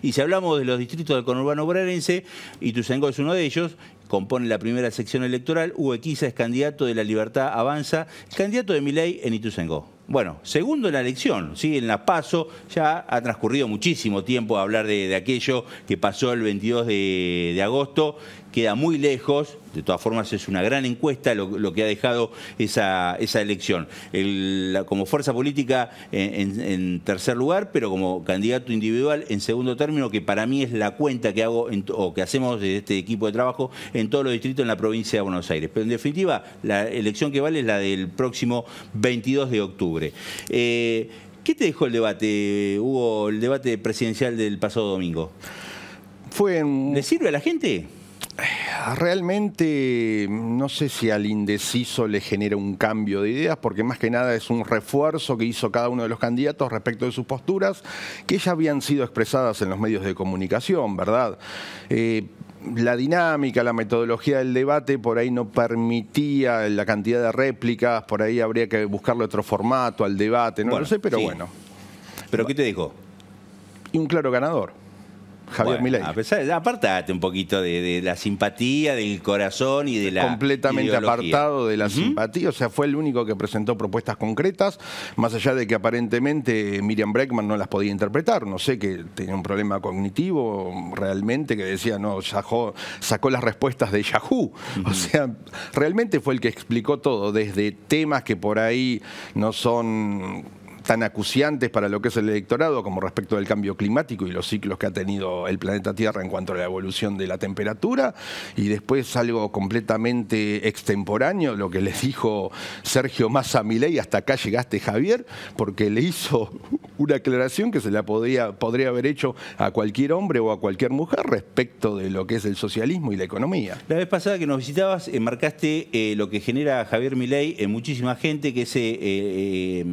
Y si hablamos de los distritos del conurbano bonaerense, Ituzaingó es uno de ellos, compone la primera sección electoral, Uequiza es candidato de la Libertad Avanza, candidato de Milei en Ituzaingó. Bueno, segundo en la elección, ¿sí? en la PASO ya ha transcurrido muchísimo tiempo hablar de, aquello que pasó el 22 de agosto, queda muy lejos, de todas formas es una gran encuesta lo, que ha dejado esa, esa elección. como fuerza política en, tercer lugar, pero como candidato individual en segundo término, que para mí es la cuenta que hago o que hacemos de este equipo de trabajo en todos los distritos en la provincia de Buenos Aires. Pero en definitiva, la elección que vale es la del próximo 22 de octubre. Eh, ¿Qué te dejó el debate, hubo el debate presidencial del pasado domingo? Fue ¿Le sirve a la gente? Ah, realmente no sé si al indeciso le genera un cambio de ideas, porque más que nada es un refuerzo que hizo cada uno de los candidatos respecto de sus posturas, que ya habían sido expresadas en los medios de comunicación, ¿verdad? Eh, la dinámica, la metodología del debate por ahí no permitía la cantidad de réplicas, por ahí habría que buscarle otro formato al debate, no lo sé, pero bueno. ¿Pero qué te dijo? un claro ganador. Javier bueno, Milei. A pesar, apartate un poquito de, la simpatía, del corazón y de la. Completamente apartado de la simpatía. O sea, fue el único que presentó propuestas concretas, más allá de que aparentemente eh, Miriam Breckman no las podía interpretar. No sé, que tenía un problema cognitivo realmente, que decía, no, sacó, las respuestas de Yahoo. O sea, realmente fue el que explicó todo, desde temas que por ahí no son tan acuciantes para lo que es el electorado como respecto del cambio climático y los ciclos que ha tenido el planeta Tierra en cuanto a la evolución de la temperatura, y después algo completamente extemporáneo, lo que les dijo Sergio Massa Milei, hasta acá llegaste Javier, porque le hizo una aclaración que se la podría, podría haber hecho a cualquier hombre o a cualquier mujer respecto de lo que es el socialismo y la economía. La vez pasada que nos visitabas, enmarcaste eh, marcaste eh, lo que genera Javier Milei en muchísima gente, que es eh,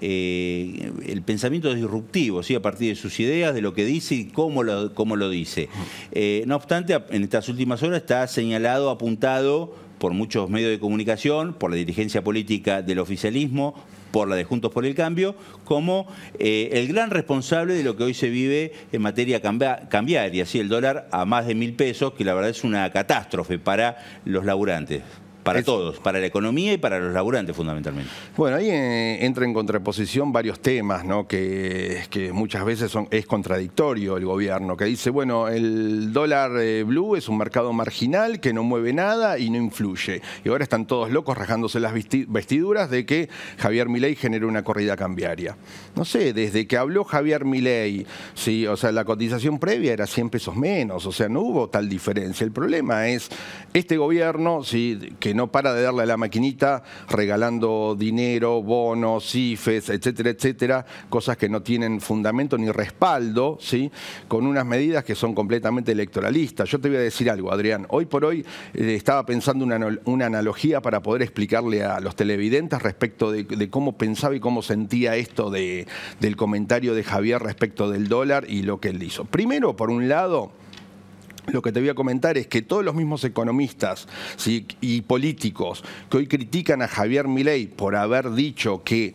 el pensamiento disruptivo, ¿sí? a partir de sus ideas, de lo que dice y cómo lo, cómo lo dice. no obstante, en estas últimas horas está señalado, apuntado por muchos medios de comunicación, por la dirigencia política del oficialismo, por la de Juntos por el Cambio, como eh, el gran responsable de lo que hoy se vive en materia cambiar, y así el dólar a más de mil pesos, que la verdad es una catástrofe para los laburantes. Para todos, para la economía y para los laburantes fundamentalmente. Bueno, ahí eh, entra en contraposición varios temas, ¿no? Que, muchas veces es contradictorio el gobierno, que dice, bueno, el dólar eh, blue es un mercado marginal que no mueve nada y no influye. Y ahora están todos locos rajándose las vestiduras de que Javier Milei generó una corrida cambiaria. No sé, desde que habló Javier Milei, sí, o sea, la cotización previa era 100 pesos menos, o sea, no hubo tal diferencia. El problema es este gobierno, sí, que no no para de darle a la maquinita regalando dinero, bonos, cifes etcétera, etcétera, cosas que no tienen fundamento ni respaldo, ¿sí? con unas medidas que son completamente electoralistas. Yo te voy a decir algo, Adrián. Hoy por hoy eh, estaba pensando una, una, analogía para poder explicarle a los televidentes respecto de, cómo pensaba y cómo sentía esto de, del comentario de Javier respecto del dólar y lo que él hizo. Primero, por un lado, lo que te voy a comentar es que todos los mismos economistas y políticos que hoy critican a Javier Milei por haber dicho que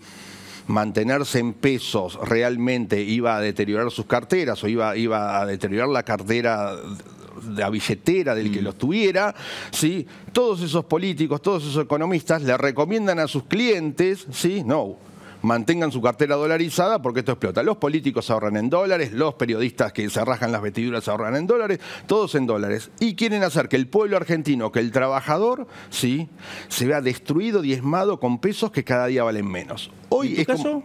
mantenerse en pesos realmente iba a deteriorar sus carteras o iba, a deteriorar la cartera de la billetera del que mm. lo tuviera, ¿sí? todos esos políticos, todos esos economistas le recomiendan a sus clientes, ¿sí? no, mantengan su cartera dolarizada porque esto explota. Los políticos ahorran en dólares, los periodistas que se rajan las vestiduras ahorran en dólares, todos en dólares. Y quieren hacer que el pueblo argentino, que el trabajador, sí, se vea destruido, diezmado con pesos que cada día valen menos. Hoy ¿En tu caso?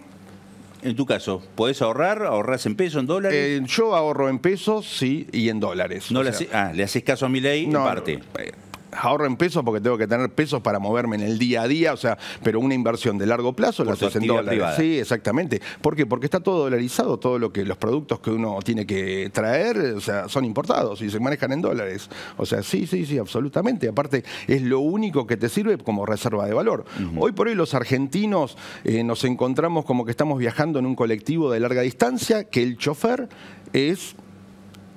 En tu caso, ¿podés ahorrar? ¿Ahorras en pesos, en dólares? Eh, yo ahorro en pesos, sí, y en dólares. No le ah, ¿le haces caso a mi ley? No, parte. Eh, ahorro en pesos porque tengo que tener pesos para moverme en el día a día, o sea, pero una inversión de largo plazo haces en dólares. Sí, exactamente. ¿Por qué? Porque está todo dolarizado, todo lo que los productos que uno tiene que traer, o sea, son importados y se manejan en dólares. O sea, sí, sí, sí, absolutamente. Aparte, es lo único que te sirve como reserva de valor. Hoy por hoy los argentinos eh, nos encontramos como que estamos viajando en un colectivo de larga distancia, que el chofer es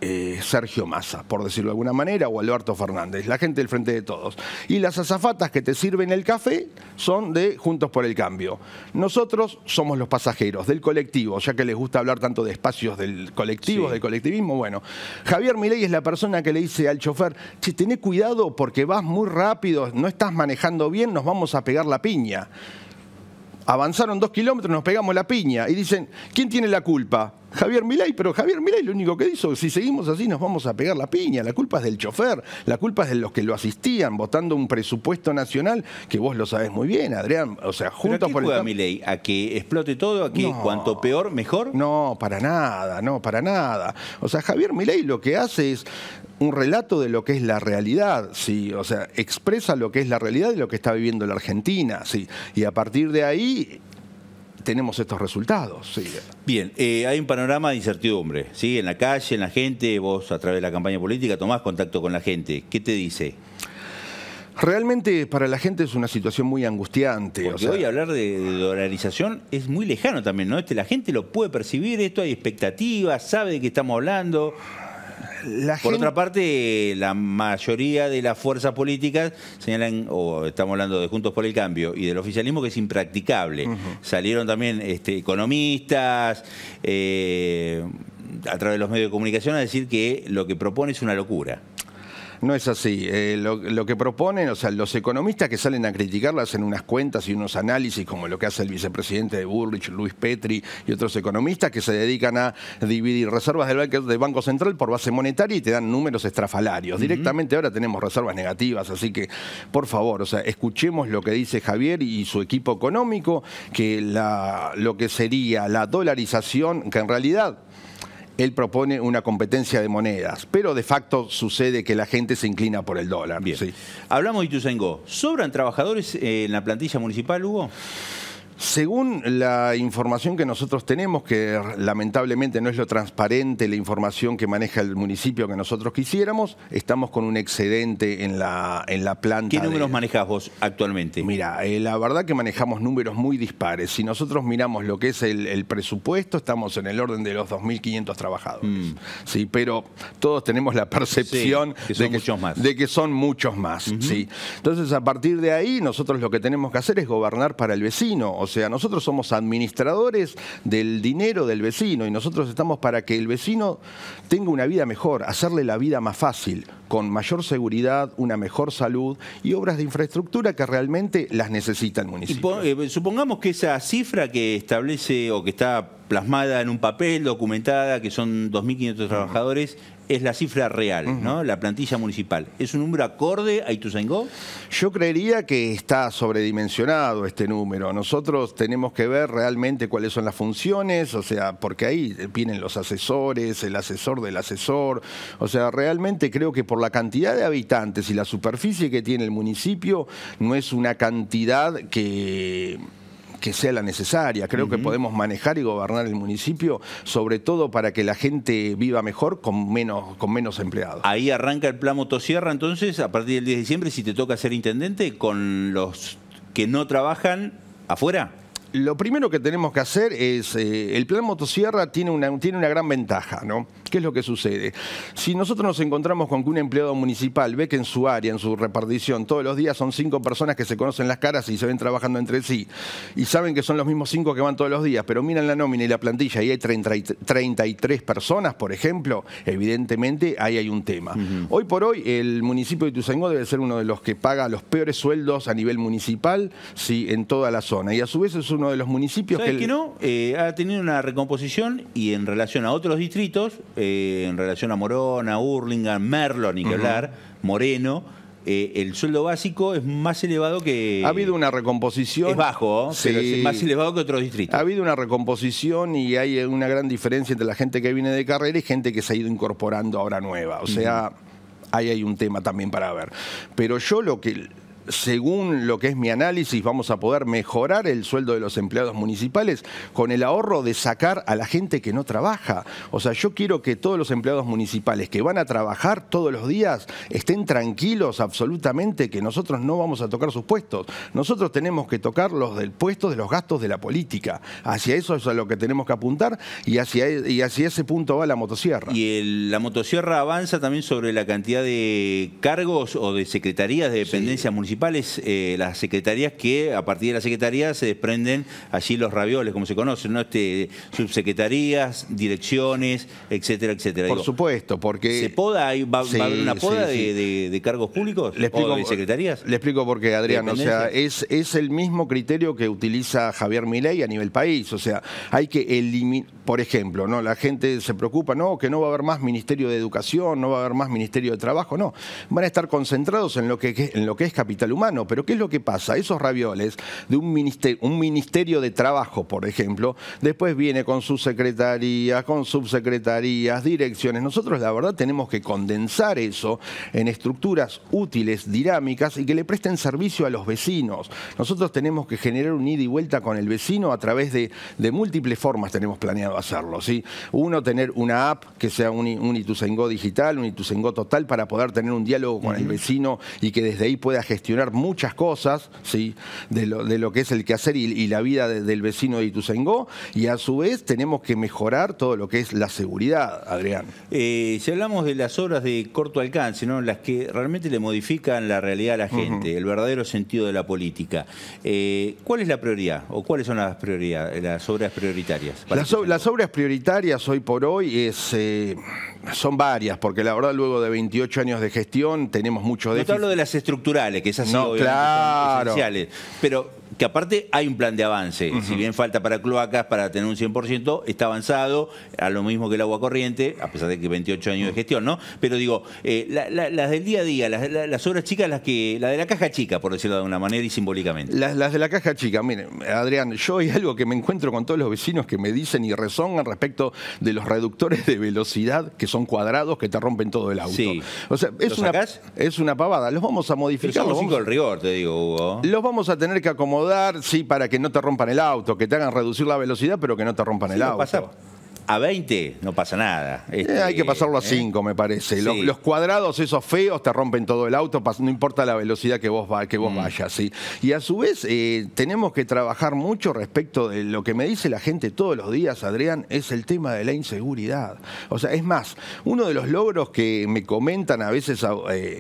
eh, Sergio Massa, por decirlo de alguna manera, o Alberto Fernández, la gente del frente de todos. Y las azafatas que te sirven el café son de Juntos por el Cambio. Nosotros somos los pasajeros del colectivo, ya que les gusta hablar tanto de espacios del colectivo, del colectivismo. Bueno, Javier Milei es la persona que le dice al chofer, che, tené cuidado porque vas muy rápido, no estás manejando bien, nos vamos a pegar la piña. Avanzaron dos kilómetros, nos pegamos la piña y dicen, ¿quién tiene la culpa? Javier Milei, pero Javier Milei lo único que hizo, si seguimos así nos vamos a pegar la piña, la culpa es del chofer, la culpa es de los que lo asistían votando un presupuesto nacional que vos lo sabés muy bien, Adrián, o sea, junto por el Milei a que explote todo, a que cuanto peor mejor? No, para nada, no, para nada. O sea, Javier Milei lo que hace es un relato de lo que es la realidad, sí, o sea, expresa lo que es la realidad de lo que está viviendo la Argentina, sí, y a partir de ahí tenemos estos resultados. Bien, eh, hay un panorama de incertidumbre, ¿sí? En la calle, en la gente, vos a través de la campaña política tomás contacto con la gente. ¿Qué te dice? Realmente para la gente es una situación muy angustiante. Porque o hoy hablar de, de, dolarización es muy lejano también, ¿no? Este, la gente lo puede percibir, esto hay expectativas, sabe de qué estamos hablando, por otra parte, la mayoría de las fuerzas políticas señalan, o estamos hablando de Juntos por el Cambio y del oficialismo, que es impracticable. Salieron también este, economistas, eh, a través de los medios de comunicación, a decir que lo que propone es una locura. No es así. Eh, lo, que proponen, o sea, los economistas que salen a criticarlas en unas cuentas y unos análisis, como lo que hace el vicepresidente de Burrich, Luis Petri y otros economistas que se dedican a dividir reservas del, Banco Central por base monetaria y te dan números estrafalarios. Directamente ahora tenemos reservas negativas, así que, por favor, o sea, escuchemos lo que dice Javier y su equipo económico, que la, lo que sería la dolarización, que en realidad él propone una competencia de monedas, pero de facto sucede que la gente se inclina por el dólar. Bien. Hablamos de Ituzaingó. ¿Sobran trabajadores eh, en la plantilla municipal, Hugo? Según la información que nosotros tenemos, que lamentablemente no es lo transparente la información que maneja el municipio que nosotros quisiéramos, estamos con un excedente en la, en la planta. ¿Qué números manejas vos actualmente? Mira, eh, la verdad que manejamos números muy dispares. Si nosotros miramos lo que es el, presupuesto, estamos en el orden de los 2.500 trabajadores. Mm. Sí, pero todos tenemos la percepción de, que, más. de, que, son muchos más. ¿sí? Entonces, a partir de ahí, nosotros lo que tenemos que hacer es gobernar para el vecino o sea, nosotros somos administradores del dinero del vecino y nosotros estamos para que el vecino tenga una vida mejor, hacerle la vida más fácil, con mayor seguridad, una mejor salud y obras de infraestructura que realmente las necesita el municipio. Eh, supongamos que esa cifra que establece o que está plasmada en un papel, documentada, que son 2.500 trabajadores, es la cifra real, ¿no? La plantilla municipal. ¿Es un número acorde a Ituzaingó? Yo creería que está sobredimensionado este número. Nosotros tenemos que ver realmente cuáles son las funciones, o sea, porque ahí vienen los asesores, el asesor del asesor. O sea, realmente creo que por la cantidad de habitantes y la superficie que tiene el municipio, no es una cantidad que que sea la necesaria. Creo que podemos manejar y gobernar el municipio, sobre todo para que la gente viva mejor con menos, con menos empleados. Ahí arranca el plan motosierra, entonces, a partir del 10 de diciembre, si te toca ser intendente, con los que no trabajan afuera lo primero que tenemos que hacer es, eh, el plan motosierra tiene una, tiene una gran ventaja, ¿no? ¿Qué es lo que sucede? Si nosotros nos encontramos con que un empleado municipal ve que en su área, en su repartición, todos los días son cinco personas que se conocen las caras y se ven trabajando entre sí, y saben que son los mismos cinco que van todos los días, pero miran la nómina y la plantilla y hay 33 personas, por ejemplo, evidentemente ahí hay un tema. Hoy por hoy el municipio de Ituzaingó debe ser uno de los que paga los peores sueldos a nivel municipal, en toda la zona, y a su vez es un uno de los municipios que, no eh, ha tenido una recomposición y en relación a otros distritos, eh, en relación a Morona, Urlingan, Merlo, ni hablar, Moreno, eh, el sueldo básico es más elevado que... Ha habido una recomposición... Es bajo, pero es más elevado que otros distritos. Ha habido una recomposición y hay una gran diferencia entre la gente que viene de carrera y gente que se ha ido incorporando ahora nueva. O sea, ahí hay un tema también para ver. Pero yo lo que según lo que es mi análisis, vamos a poder mejorar el sueldo de los empleados municipales con el ahorro de sacar a la gente que no trabaja. O sea, yo quiero que todos los empleados municipales que van a trabajar todos los días estén tranquilos absolutamente que nosotros no vamos a tocar sus puestos. Nosotros tenemos que tocar los del puesto de los gastos de la política. Hacia eso es a lo que tenemos que apuntar y hacia, y ese punto va la motosierra. ¿Y la motosierra avanza también sobre la cantidad de cargos o de secretarías de dependencia municipal. Eh, las secretarías que a partir de la secretaría se desprenden allí los ravioles, como se conocen, ¿no? Este, subsecretarías, direcciones, etcétera, etcétera. Por supuesto, porque... ¿Se poda? va, a haber una poda De, cargos públicos le explico, o secretarías? Le explico por qué, Adrián. O sea, es, es el mismo criterio que utiliza Javier Milei a nivel país. O sea, hay que eliminar... Por ejemplo, ¿no? la gente se preocupa, no, que no va a haber más Ministerio de Educación, no va a haber más Ministerio de Trabajo, no. Van a estar concentrados en lo que, en lo que es capital humano. Pero ¿qué es lo que pasa? Esos ravioles de un ministerio, de trabajo, por ejemplo, después viene con sus secretarías, con subsecretarías, direcciones. Nosotros la verdad tenemos que condensar eso en estructuras útiles, dinámicas y que le presten servicio a los vecinos. Nosotros tenemos que generar un ida y vuelta con el vecino a través de, múltiples formas tenemos planeado hacerlo. ¿sí? Uno, tener una app que sea un, itusengo digital, un itusengo total para poder tener un diálogo con el vecino y que desde ahí pueda gestionar muchas cosas ¿sí? de, lo, que es el quehacer y, y la vida del vecino de Ituzaingó y a su vez tenemos que mejorar todo lo que es la seguridad, Adrián. Eh, si hablamos de las obras de corto alcance, ¿no? las que realmente le modifican la realidad a la gente, el verdadero sentido de la política, eh, ¿cuál es la prioridad o cuáles son las, prioridades, las obras prioritarias? Las, este obras prioritarias hoy por hoy es... Eh, son varias, porque la verdad luego de 28 años de gestión tenemos mucho déficit. No te hablo de las estructurales, que esas no, esenciales, pero que aparte hay un plan de avance. Si bien falta para cloacas, para tener un 100%, está avanzado, a lo mismo que el agua corriente, a pesar de que 28 años de gestión, ¿no? Pero digo, eh, las del día a día, las, obras chicas, las que la de la caja chica, por decirlo de una manera y simbólicamente. Las, de la caja chica, miren, Adrián, yo hay algo que me encuentro con todos los vecinos que me dicen y rezongan respecto de los reductores de velocidad que son cuadrados que te rompen todo el auto. Sí. O sea, es, una, es una pavada. Los vamos a modificar. el rigor, te digo, Hugo. Los vamos a tener que acomodar sí, para que no te rompan el auto, que te hagan reducir la velocidad, pero que no te rompan el auto a 20 no pasa nada. Eh, hay que este, pasarlo a 5, ¿eh? me parece. Los, cuadrados esos feos te rompen todo el auto, no importa la velocidad que vos, va, que vos mm. vayas. ¿sí? Y a su vez, eh, tenemos que trabajar mucho respecto de lo que me dice la gente todos los días, Adrián, es el tema de la inseguridad. O sea, es más, uno de los logros que me comentan a veces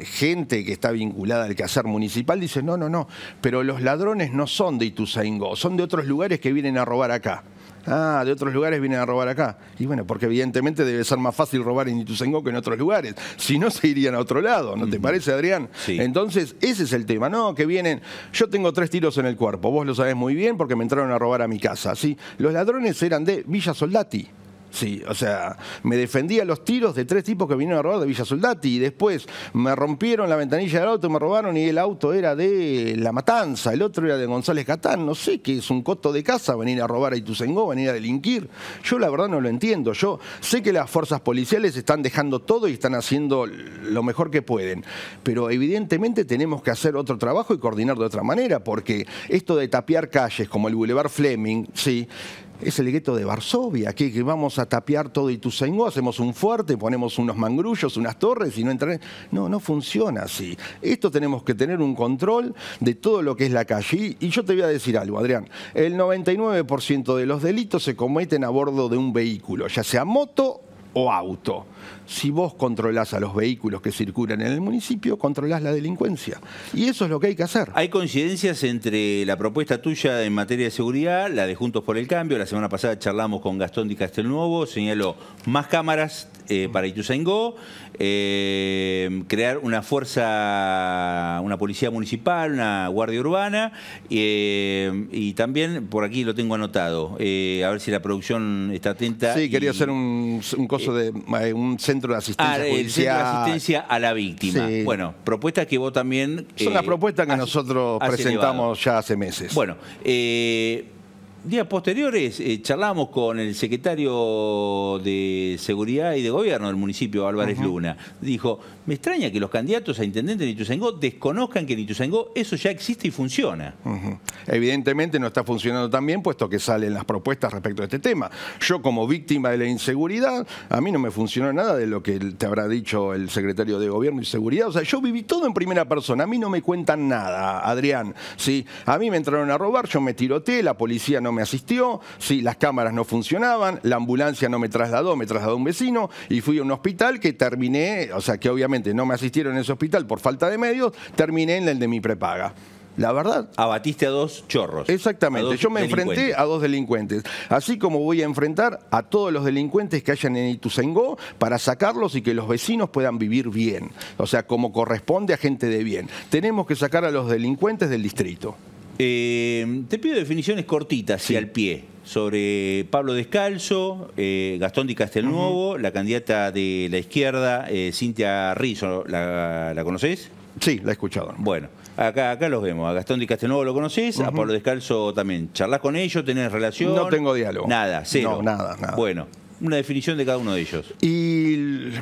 gente que está vinculada al quehacer municipal, dice, no, no, no, pero los ladrones no son de Ituzaingó, son de otros lugares que vienen a robar acá. Ah, de otros lugares vienen a robar acá. Y bueno, porque evidentemente debe ser más fácil robar en Ituzaingó que en otros lugares. Si no, se irían a otro lado, ¿no te parece, Adrián? Sí. Entonces, ese es el tema, ¿no? Que vienen, yo tengo tres tiros en el cuerpo, vos lo sabés muy bien porque me entraron a robar a mi casa, ¿sí? Los ladrones eran de Villa Soldati. Sí, o sea, me defendía los tiros de tres tipos que vinieron a robar de Villa Soldati y después me rompieron la ventanilla del auto, me robaron y el auto era de La Matanza, el otro era de González Catán, no sé, qué es un coto de casa venir a robar a Ituzaingó, venir a delinquir. Yo la verdad no lo entiendo. Yo sé que las fuerzas policiales están dejando todo y están haciendo lo mejor que pueden, pero evidentemente tenemos que hacer otro trabajo y coordinar de otra manera, porque esto de tapiar calles como el Boulevard Fleming, sí, es el gueto de Varsovia, que vamos a tapiar todo y Ituzaingó, hacemos un fuerte, ponemos unos mangrullos, unas torres y no entran. No, no funciona así. Esto tenemos que tener un control de todo lo que es la calle. Y yo te voy a decir algo, Adrián. El 99% de los delitos se cometen a bordo de un vehículo, ya sea moto o auto. Si vos controlás a los vehículos que circulan en el municipio, controlás la delincuencia. Y eso es lo que hay que hacer. Hay coincidencias entre la propuesta tuya en materia de seguridad, la de Juntos por el Cambio. La semana pasada charlamos con Gastón Di Castelnuovo, señaló más cámaras eh, para Ituzaingó, eh, crear una fuerza, una policía municipal, una guardia urbana, eh, y también, por aquí lo tengo anotado, a ver si la producción está atenta. Sí, quería hacer un, un coso de... Un centro de asistencia a, ah, centro de asistencia a la víctima. Bueno, propuestas que vos también... Son las eh, propuestas que nosotros presentamos ya hace meses. Bueno, eh, días posteriores eh, charlamos con el secretario de Seguridad y de Gobierno del municipio, Álvarez Luna. Dijo, me extraña que los candidatos a intendente de Ituzaingó desconozcan que en eso ya existe y funciona. Evidentemente no está funcionando tan bien, puesto que salen las propuestas respecto a este tema. Yo como víctima de la inseguridad, a mí no me funcionó nada de lo que te habrá dicho el secretario de Gobierno y Seguridad. O sea, yo viví todo en primera persona, a mí no me cuentan nada, Adrián. ¿sí? A mí me entraron a robar, yo me tiroteé, la policía no me asistió, si las cámaras no funcionaban, la ambulancia no me trasladó, me trasladó un vecino y fui a un hospital que terminé, o sea que obviamente no me asistieron en ese hospital por falta de medios, terminé en el de mi prepaga. La verdad. Abatiste a dos chorros. Exactamente. Yo me enfrenté a dos delincuentes. Así como voy a enfrentar a todos los delincuentes que hayan en Ituzaingó para sacarlos y que los vecinos puedan vivir bien. O sea, como corresponde a gente de bien. Tenemos que sacar a los delincuentes del distrito. Eh, te pido definiciones cortitas y al pie sobre Pablo Descalzo, eh, Gastón Di Castelnuovo, la candidata de la izquierda, eh, Cintia Rizzo, ¿la, la conocés? Sí, la he escuchado. Bueno, acá, acá los vemos. A Gastón Di Castelnuovo lo conocés, a Pablo Descalzo también. ¿Charlás con ellos? ¿Tenés relación? No tengo diálogo. Nada, cero. No, nada, nada. Bueno, una definición de cada uno de ellos. Y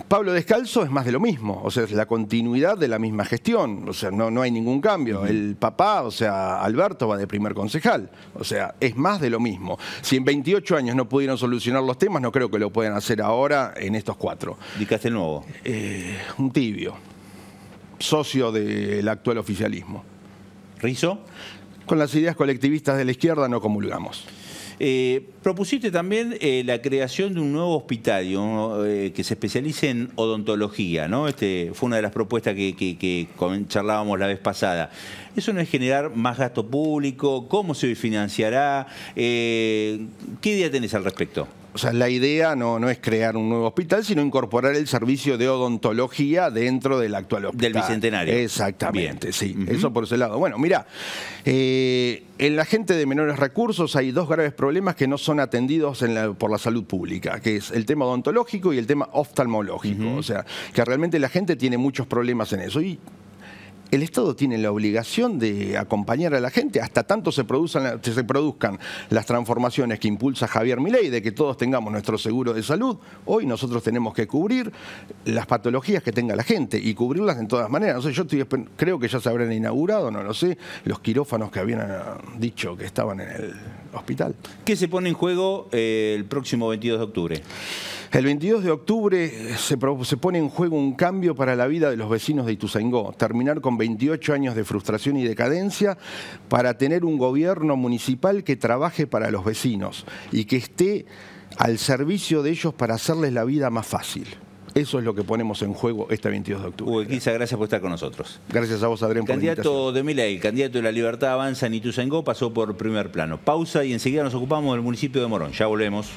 Pablo Descalzo es más de lo mismo, o sea, es la continuidad de la misma gestión, o sea, no, no hay ningún cambio. El papá, o sea, Alberto va de primer concejal, o sea, es más de lo mismo. Si en 28 años no pudieron solucionar los temas, no creo que lo puedan hacer ahora en estos cuatro. ¿Dicaste nuevo? Eh, un tibio, socio del actual oficialismo. ¿Rizo? Con las ideas colectivistas de la izquierda no comulgamos. Eh, propusiste también eh, la creación de un nuevo hospitalio eh, que se especialice en odontología, ¿no? Este, fue una de las propuestas que, que charlábamos la vez pasada. ¿Eso no es generar más gasto público? ¿Cómo se financiará? ¿Qué idea tenés al respecto? O sea, la idea no, es crear un nuevo hospital, sino incorporar el servicio de odontología dentro del actual hospital. Del Bicentenario. Exactamente, sí. Eso por ese lado. Bueno, mira, eh, en la gente de menores recursos hay dos graves problemas que no son atendidos en por la salud pública, que es el tema odontológico y el tema oftalmológico. O sea, que realmente la gente tiene muchos problemas en eso. Y el Estado tiene la obligación de acompañar a la gente hasta tanto se, produzcan, se produzcan las transformaciones que impulsa Javier Milei, de que todos tengamos nuestro seguro de salud. Hoy nosotros tenemos que cubrir las patologías que tenga la gente y cubrirlas de todas maneras. No sé, yo creo que ya se habrán inaugurado, no lo sé, los quirófanos que habían ah, dicho que estaban en el hospital. ¿Qué se pone en juego eh, el próximo 22 de octubre? El 22 de octubre eh, se, se, pone en juego un cambio para la vida de los vecinos de Ituzaingó, terminar con 28 años de frustración y decadencia para tener un gobierno municipal que trabaje para los vecinos y que esté al servicio de ellos para hacerles la vida más fácil. Eso es lo que ponemos en juego este 22 de octubre. Hugo gracias por estar con nosotros. Gracias a vos, Adrián, por Candidato de Miley, candidato de la Libertad Avanza en Ituzaingó, pasó por primer plano. Pausa y enseguida nos ocupamos del municipio de Morón. Ya volvemos.